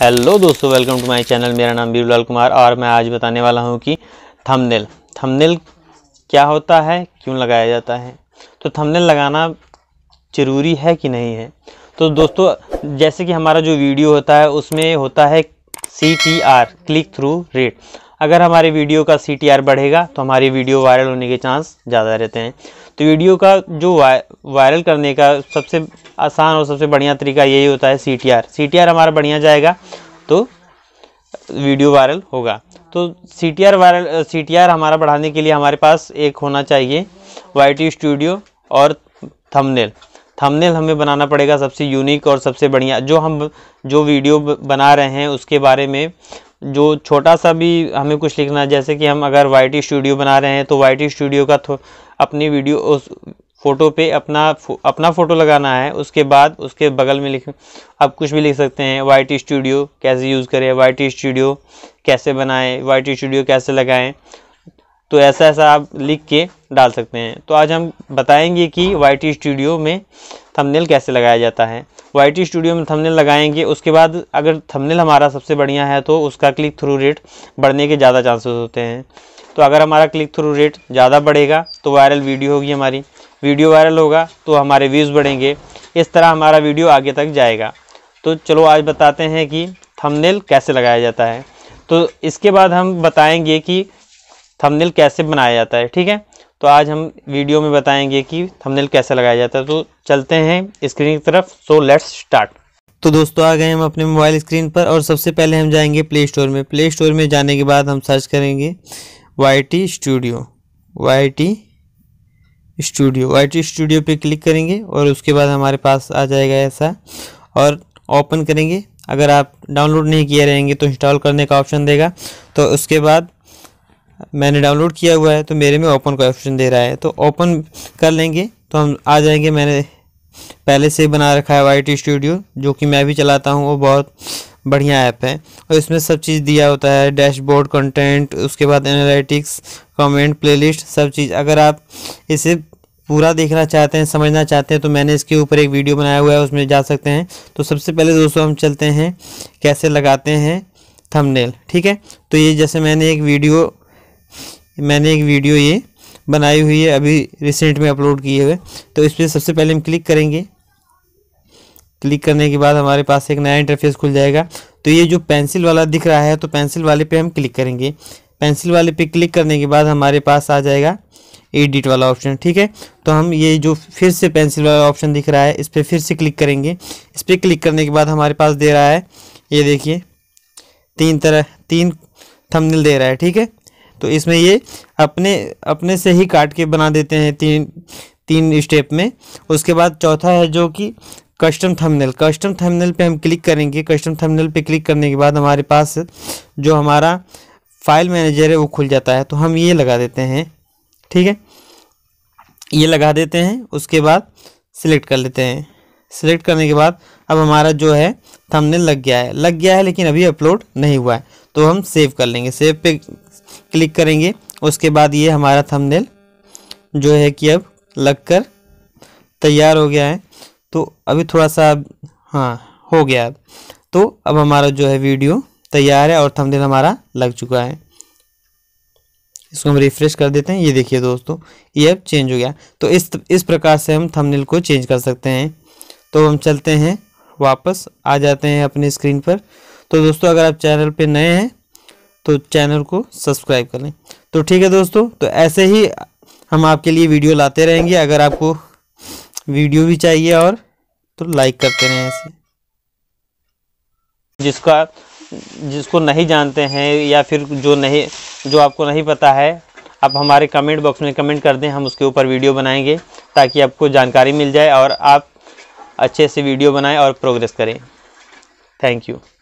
hello दोस्तों welcome to my channel मेरा नाम बीरलाल कुमार और मैं आज बताने वाला हूं कि थंबनेल थंबनेल क्या होता है क्यों लगाया जाता है तो थंबनेल लगाना ज़रूरी है कि नहीं है तो दोस्तों जैसे कि हमारा जो वीडियो होता है उसमें होता है C T R click through rate अगर हमारे वीडियो का सी टी आर बढ़ेगा तो हमारी वीडियो वायरल होने के चांस ज़्यादा रहते हैं तो वीडियो का जो वायरल करने का सबसे आसान और सबसे बढ़िया तरीका यही होता है C T R C T R हमारा बढ़िया जाएगा तो वीडियो वायरल होगा तो C T R viral C T R हमारा बढ़ाने के लिए हमारे पास एक होना चाहिए वाई टी स्टूडियो और थंबनेल थंबनेल हमें बनाना पड़ेगा सबसे यूनिक और सबसे बढ़िया जो हम जो वीडियो बना रहे हैं उसके बारे में जो छोटा सा भी हमें कुछ लिखना है जैसे कि हम अगर वाई स्टूडियो बना रहे हैं तो वाई स्टूडियो का अपनी वीडियो उस फ़ोटो पे अपना फो, अपना फ़ोटो लगाना है उसके बाद उसके बगल में लिख आप कुछ भी लिख सकते हैं वाई स्टूडियो कैसे यूज़ करें वाई स्टूडियो कैसे बनाएं वाई स्टूडियो कैसे लगाएं तो ऐसा ऐसा आप लिख के डाल सकते हैं तो आज हम बताएंगे कि वाई स्टूडियो में थंबनेल कैसे लगाया जाता है वाई स्टूडियो में थंबनेल लगाएंगे उसके बाद अगर थंबनेल हमारा सबसे बढ़िया है तो उसका क्लिक थ्रू रेट बढ़ने के ज़्यादा चांसेस होते हैं तो अगर हमारा क्लिक थ्रू रेट ज़्यादा बढ़ेगा तो वायरल वीडियो होगी हमारी वीडियो वायरल होगा तो हमारे व्यूज़ बढ़ेंगे इस तरह हमारा वीडियो आगे तक जाएगा तो चलो आज बताते हैं कि थंबनेल कैसे लगाया जाता है तो इसके बाद हम बताएंगे कि थंबनेल कैसे बनाया जाता है ठीक है तो आज हम वीडियो में बताएंगे कि थंबनेल कैसे लगाया जाता है तो चलते हैं स्क्रीन की तरफ सो लेट्स स्टार्ट तो दोस्तों आ गए हम अपने मोबाइल स्क्रीन पर और सबसे पहले हम जाएंगे प्ले स्टोर में प्ले स्टोर में जाने के बाद हम सर्च करेंगे Y T studio Y T studio Y T studio पे क्लिक करेंगे और उसके बाद हमारे पास आ जाएगा ऐसा और ओपन करेंगे अगर आप डाउनलोड नहीं किए रहेंगे तो इंस्टॉल करने का ऑप्शन देगा तो उसके बाद मैंने डाउनलोड किया हुआ है तो मेरे में ओपन का ऑप्शन दे रहा है तो ओपन कर लेंगे तो हम आ जाएंगे मैंने पहले से बना रखा है वाई स्टूडियो जो कि मैं भी चलाता हूँ वो बहुत बढ़िया ऐप है और इसमें सब चीज़ दिया होता है डैशबोर्ड कंटेंट उसके बाद एनालिटिक्स कमेंट प्लेलिस्ट सब चीज़ अगर आप इसे पूरा देखना चाहते हैं समझना चाहते हैं तो मैंने इसके ऊपर एक वीडियो बनाया हुआ है उसमें जा सकते हैं तो सबसे पहले दोस्तों हम चलते हैं कैसे लगाते हैं थंबनेल ठीक है तो ये जैसे मैंने एक वीडियो मैंने एक वीडियो ये बनाई हुई है अभी रिसेंट में अपलोड किए हुए तो इस पर सबसे पहले हम क्लिक करेंगे क्लिक करने के बाद हमारे पास एक नया इंटरफेस खुल जाएगा तो ये जो पेंसिल वाला दिख रहा है तो पेंसिल वाले पे हम क्लिक करेंगे पेंसिल वाले पे क्लिक करने के बाद हमारे पास आ जाएगा एडिट वाला ऑप्शन ठीक है तो हम ये जो फिर से पेंसिल वाला ऑप्शन दिख रहा है इस पर फिर से क्लिक करेंगे इस पर क्लिक करने के बाद हमारे पास दे रहा है ये देखिए तीन तरह तीन थमनिल दे रहा है ठीक है तो इसमें ये अपने अपने से ही काट के बना देते हैं तीन तीन स्टेप में उसके बाद चौथा है जो कि कस्टम थंबनेल कस्टम थंबनेल पे हम क्लिक करेंगे कस्टम थंबनेल पे क्लिक करने के बाद हमारे पास जो हमारा फाइल मैनेजर है वो खुल जाता है तो हम ये लगा देते हैं ठीक है ये लगा देते हैं उसके बाद सिलेक्ट कर लेते हैं सिलेक्ट करने के बाद अब हमारा जो है थंबनेल लग गया है लग गया है लेकिन अभी अपलोड नहीं हुआ है तो हम सेव कर लेंगे सेव पे क्लिक करेंगे उसके बाद ये हमारा थंबनेल जो है कि अब लगकर तैयार हो गया है तो अभी थोड़ा सा हाँ हो गया अब तो अब हमारा जो है वीडियो तैयार है और थंबनेल हमारा लग चुका है इसको हम रिफ्रेश कर देते हैं ये देखिए दोस्तों ये अब चेंज हो गया तो इस इस प्रकार से हम थंबनेल को चेंज कर सकते हैं तो हम चलते हैं वापस आ जाते हैं अपने स्क्रीन पर तो दोस्तों अगर आप चैनल पे नए हैं तो चैनल को सब्सक्राइब कर लें तो ठीक है दोस्तों तो ऐसे ही हम आपके लिए वीडियो लाते रहेंगे अगर आपको वीडियो भी चाहिए और तो लाइक करते रहें ऐसे जिसका जिसको नहीं जानते हैं या फिर जो नहीं जो आपको नहीं पता है आप हमारे कमेंट बॉक्स में कमेंट कर दें हम उसके ऊपर वीडियो बनाएंगे ताकि आपको जानकारी मिल जाए और आप अच्छे से वीडियो बनाएं और प्रोग्रेस करें थैंक यू